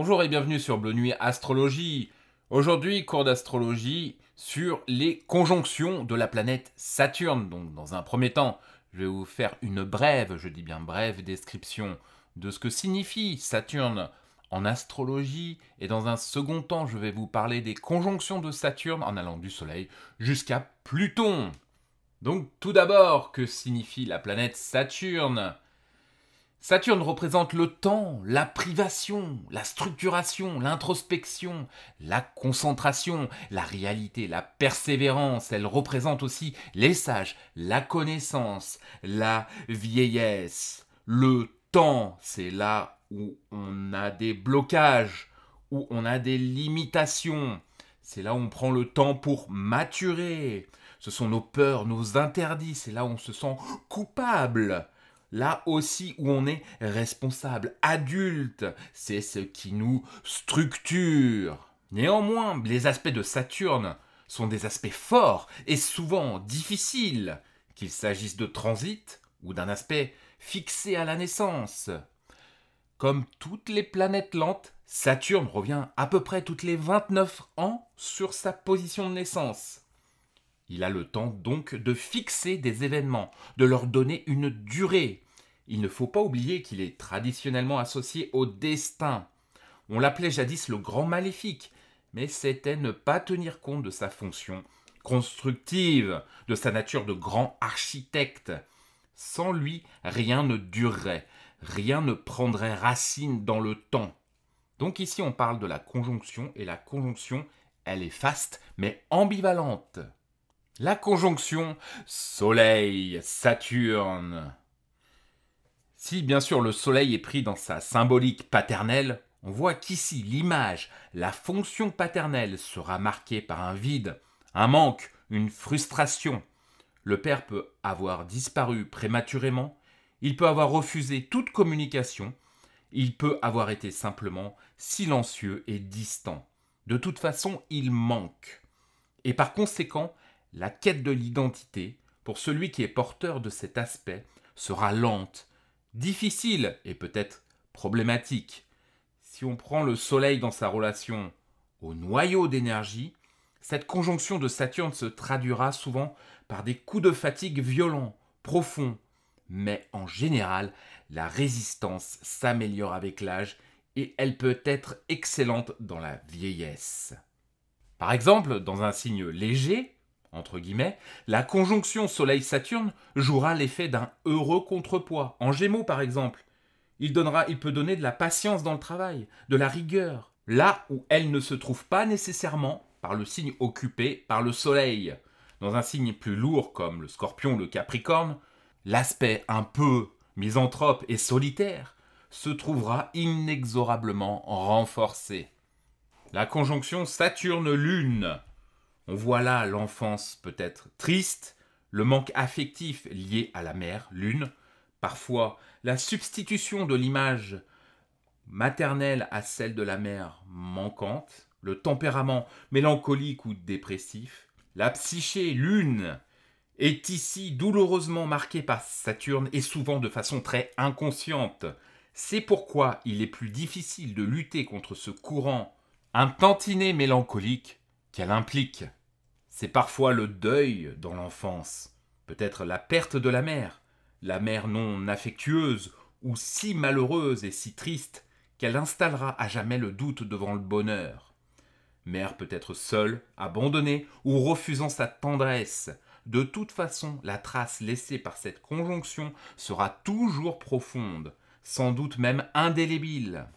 Bonjour et bienvenue sur Bleu Nuit Astrologie. Aujourd'hui, cours d'astrologie sur les conjonctions de la planète Saturne. Donc, dans un premier temps, je vais vous faire une brève, je dis bien brève description de ce que signifie Saturne en astrologie. Et dans un second temps, je vais vous parler des conjonctions de Saturne en allant du Soleil jusqu'à Pluton. Donc, tout d'abord, que signifie la planète Saturne Saturne représente le temps, la privation, la structuration, l'introspection, la concentration, la réalité, la persévérance. Elle représente aussi les sages, la connaissance, la vieillesse, le temps. C'est là où on a des blocages, où on a des limitations. C'est là où on prend le temps pour maturer. Ce sont nos peurs, nos interdits. C'est là où on se sent coupable là aussi où on est responsable, adulte, c'est ce qui nous structure. Néanmoins, les aspects de Saturne sont des aspects forts et souvent difficiles, qu'il s'agisse de transit ou d'un aspect fixé à la naissance. Comme toutes les planètes lentes, Saturne revient à peu près toutes les 29 ans sur sa position de naissance. Il a le temps donc de fixer des événements, de leur donner une durée. Il ne faut pas oublier qu'il est traditionnellement associé au destin. On l'appelait jadis le grand maléfique, mais c'était ne pas tenir compte de sa fonction constructive, de sa nature de grand architecte. Sans lui, rien ne durerait, rien ne prendrait racine dans le temps. Donc ici on parle de la conjonction, et la conjonction, elle est faste, mais ambivalente. La conjonction Soleil-Saturne. Si bien sûr le Soleil est pris dans sa symbolique paternelle, on voit qu'ici l'image, la fonction paternelle sera marquée par un vide, un manque, une frustration. Le père peut avoir disparu prématurément, il peut avoir refusé toute communication, il peut avoir été simplement silencieux et distant. De toute façon, il manque. Et par conséquent, la quête de l'identité, pour celui qui est porteur de cet aspect, sera lente, difficile et peut-être problématique. Si on prend le Soleil dans sa relation au noyau d'énergie, cette conjonction de Saturne se traduira souvent par des coups de fatigue violents, profonds, mais en général, la résistance s'améliore avec l'âge et elle peut être excellente dans la vieillesse. Par exemple, dans un signe léger, entre guillemets, la conjonction Soleil-Saturne jouera l'effet d'un heureux contrepoids. En Gémeaux, par exemple, il, donnera, il peut donner de la patience dans le travail, de la rigueur, là où elle ne se trouve pas nécessairement par le signe occupé par le Soleil. Dans un signe plus lourd comme le Scorpion, le Capricorne, l'aspect un peu misanthrope et solitaire se trouvera inexorablement renforcé. La conjonction Saturne-Lune on voit là l'enfance peut-être triste, le manque affectif lié à la mère, lune, parfois la substitution de l'image maternelle à celle de la mère manquante, le tempérament mélancolique ou dépressif, la psyché lune est ici douloureusement marquée par Saturne et souvent de façon très inconsciente. C'est pourquoi il est plus difficile de lutter contre ce courant un mélancolique qu'elle implique. C'est parfois le deuil dans l'enfance, peut-être la perte de la mère, la mère non affectueuse ou si malheureuse et si triste qu'elle installera à jamais le doute devant le bonheur. Mère peut-être seule, abandonnée ou refusant sa tendresse, de toute façon, la trace laissée par cette conjonction sera toujours profonde, sans doute même indélébile.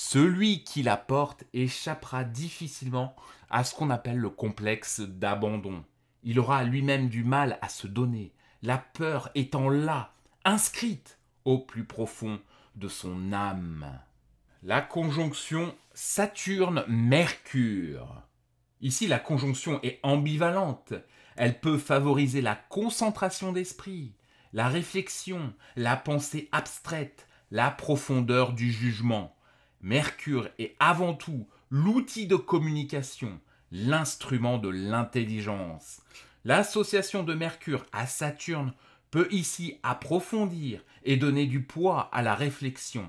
Celui qui la porte échappera difficilement à ce qu'on appelle le complexe d'abandon. Il aura lui-même du mal à se donner, la peur étant là, inscrite au plus profond de son âme. La conjonction Saturne-Mercure. Ici, la conjonction est ambivalente. Elle peut favoriser la concentration d'esprit, la réflexion, la pensée abstraite, la profondeur du jugement. Mercure est avant tout l'outil de communication, l'instrument de l'intelligence. L'association de Mercure à Saturne peut ici approfondir et donner du poids à la réflexion.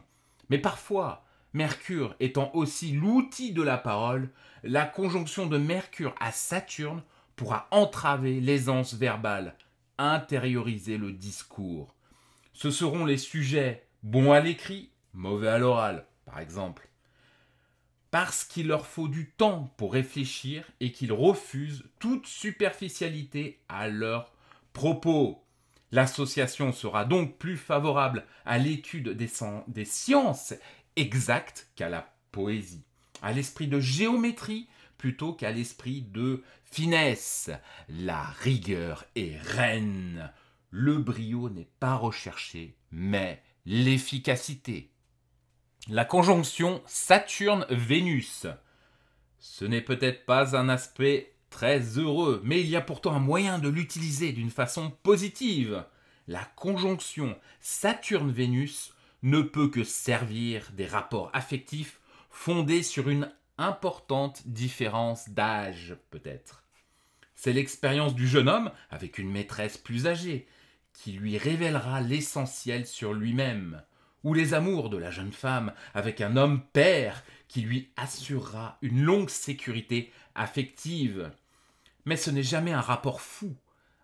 Mais parfois, Mercure étant aussi l'outil de la parole, la conjonction de Mercure à Saturne pourra entraver l'aisance verbale, intérioriser le discours. Ce seront les sujets bons à l'écrit, mauvais à l'oral, par exemple, parce qu'il leur faut du temps pour réfléchir et qu'ils refusent toute superficialité à leurs propos. L'association sera donc plus favorable à l'étude des, des sciences exactes qu'à la poésie, à l'esprit de géométrie plutôt qu'à l'esprit de finesse. La rigueur est reine. Le brio n'est pas recherché, mais l'efficacité la conjonction Saturne-Vénus. Ce n'est peut-être pas un aspect très heureux, mais il y a pourtant un moyen de l'utiliser d'une façon positive. La conjonction Saturne-Vénus ne peut que servir des rapports affectifs fondés sur une importante différence d'âge, peut-être. C'est l'expérience du jeune homme avec une maîtresse plus âgée qui lui révélera l'essentiel sur lui-même ou les amours de la jeune femme avec un homme père qui lui assurera une longue sécurité affective. Mais ce n'est jamais un rapport fou,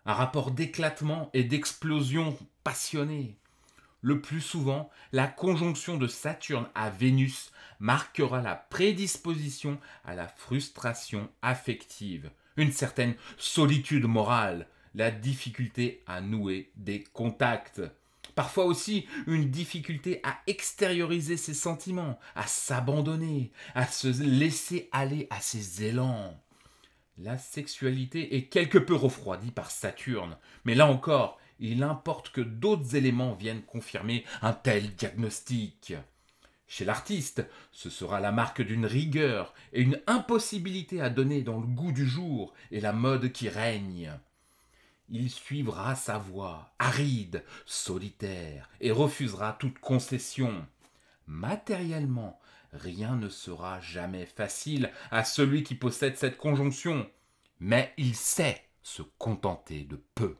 un rapport d'éclatement et d'explosion passionnée. Le plus souvent, la conjonction de Saturne à Vénus marquera la prédisposition à la frustration affective, une certaine solitude morale, la difficulté à nouer des contacts parfois aussi une difficulté à extérioriser ses sentiments, à s'abandonner, à se laisser aller à ses élans. La sexualité est quelque peu refroidie par Saturne, mais là encore, il importe que d'autres éléments viennent confirmer un tel diagnostic. Chez l'artiste, ce sera la marque d'une rigueur et une impossibilité à donner dans le goût du jour et la mode qui règne il suivra sa voie, aride, solitaire, et refusera toute concession. Matériellement, rien ne sera jamais facile à celui qui possède cette conjonction, mais il sait se contenter de peu.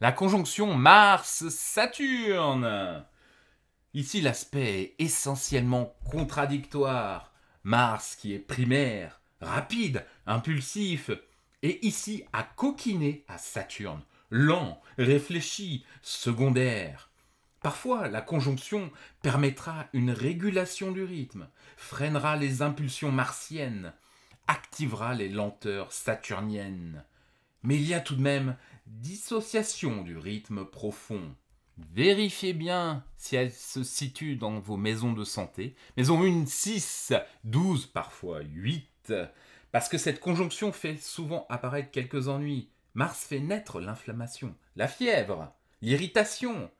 La conjonction Mars-Saturne. Ici, l'aspect est essentiellement contradictoire. Mars qui est primaire, rapide, impulsif, et ici à coquiner à Saturne, lent, réfléchi, secondaire. Parfois, la conjonction permettra une régulation du rythme, freinera les impulsions martiennes, activera les lenteurs saturniennes. Mais il y a tout de même dissociation du rythme profond. Vérifiez bien si elle se situe dans vos maisons de santé. maisons 1, 6, 12, parfois 8. Parce que cette conjonction fait souvent apparaître quelques ennuis. Mars fait naître l'inflammation, la fièvre, l'irritation.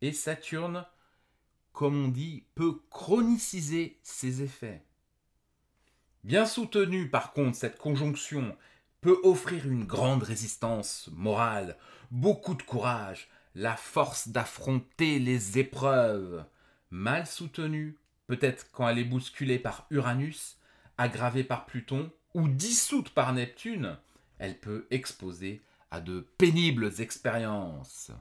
Et Saturne, comme on dit, peut chroniciser ses effets. Bien soutenue par contre, cette conjonction peut offrir une grande résistance morale, beaucoup de courage, la force d'affronter les épreuves. Mal soutenue, peut-être quand elle est bousculée par Uranus, aggravée par Pluton, ou dissoute par Neptune, elle peut exposer à de pénibles expériences.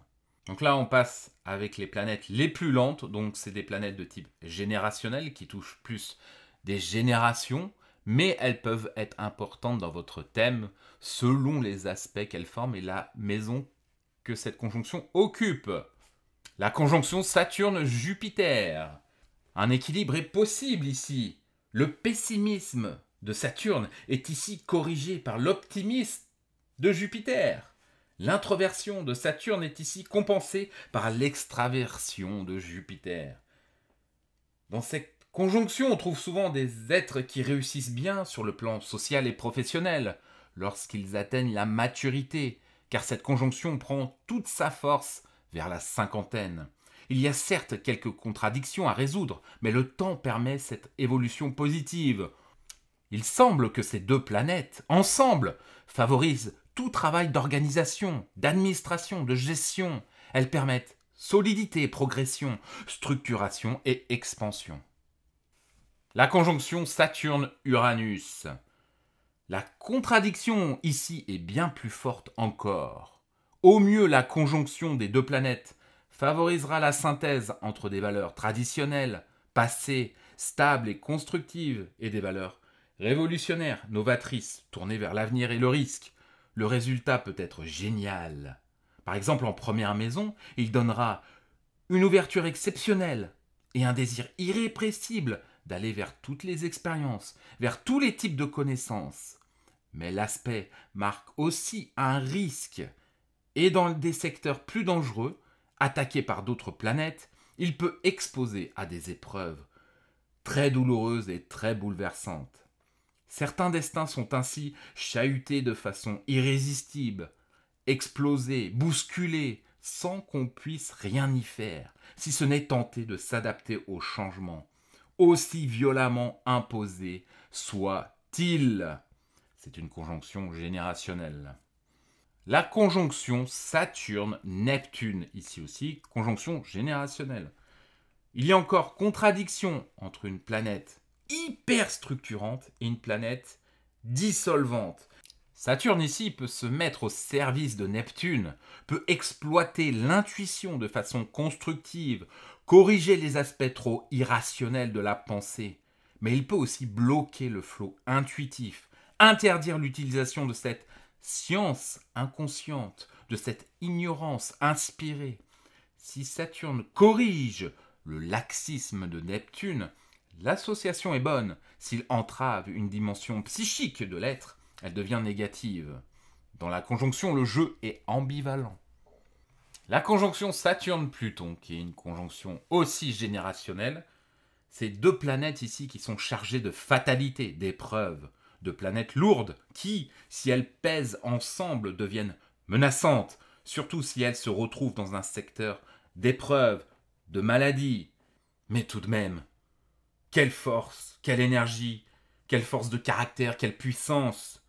Donc là, on passe avec les planètes les plus lentes, donc c'est des planètes de type générationnel qui touchent plus des générations, mais elles peuvent être importantes dans votre thème selon les aspects qu'elles forment et la maison que cette conjonction occupe. La conjonction Saturne-Jupiter. Un équilibre est possible ici. Le pessimisme de Saturne est ici corrigée par l'optimisme de Jupiter. L'introversion de Saturne est ici compensée par l'extraversion de Jupiter. Dans cette conjonction, on trouve souvent des êtres qui réussissent bien sur le plan social et professionnel lorsqu'ils atteignent la maturité, car cette conjonction prend toute sa force vers la cinquantaine. Il y a certes quelques contradictions à résoudre, mais le temps permet cette évolution positive. Il semble que ces deux planètes, ensemble, favorisent tout travail d'organisation, d'administration, de gestion. Elles permettent solidité, progression, structuration et expansion. La conjonction Saturne-Uranus. La contradiction ici est bien plus forte encore. Au mieux, la conjonction des deux planètes favorisera la synthèse entre des valeurs traditionnelles, passées, stables et constructives, et des valeurs révolutionnaire, novatrice, tournée vers l'avenir et le risque. Le résultat peut être génial. Par exemple, en première maison, il donnera une ouverture exceptionnelle et un désir irrépressible d'aller vers toutes les expériences, vers tous les types de connaissances. Mais l'aspect marque aussi un risque. Et dans des secteurs plus dangereux, attaqués par d'autres planètes, il peut exposer à des épreuves très douloureuses et très bouleversantes. Certains destins sont ainsi chahutés de façon irrésistible, explosés, bousculés, sans qu'on puisse rien y faire, si ce n'est tenter de s'adapter au changement, aussi violemment imposé soit-il. C'est une conjonction générationnelle. La conjonction Saturne-Neptune, ici aussi, conjonction générationnelle. Il y a encore contradiction entre une planète hyper et une planète dissolvante. Saturne ici peut se mettre au service de Neptune, peut exploiter l'intuition de façon constructive, corriger les aspects trop irrationnels de la pensée, mais il peut aussi bloquer le flot intuitif, interdire l'utilisation de cette science inconsciente, de cette ignorance inspirée. Si Saturne corrige le laxisme de Neptune, l'association est bonne. S'il entrave une dimension psychique de l'être, elle devient négative. Dans la conjonction, le jeu est ambivalent. La conjonction Saturne-Pluton, qui est une conjonction aussi générationnelle, c'est deux planètes ici qui sont chargées de fatalité, d'épreuves, de planètes lourdes, qui, si elles pèsent ensemble, deviennent menaçantes, surtout si elles se retrouvent dans un secteur d'épreuves, de maladies. Mais tout de même, quelle force, quelle énergie, quelle force de caractère, quelle puissance.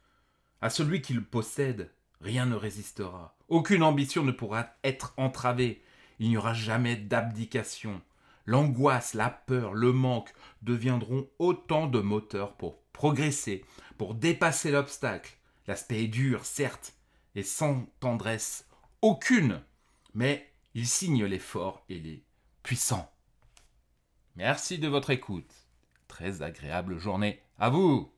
À celui qui le possède, rien ne résistera. Aucune ambition ne pourra être entravée. Il n'y aura jamais d'abdication. L'angoisse, la peur, le manque deviendront autant de moteurs pour progresser, pour dépasser l'obstacle. L'aspect est dur, certes, et sans tendresse aucune, mais il signe les forts et les puissants. Merci de votre écoute. Très agréable journée à vous.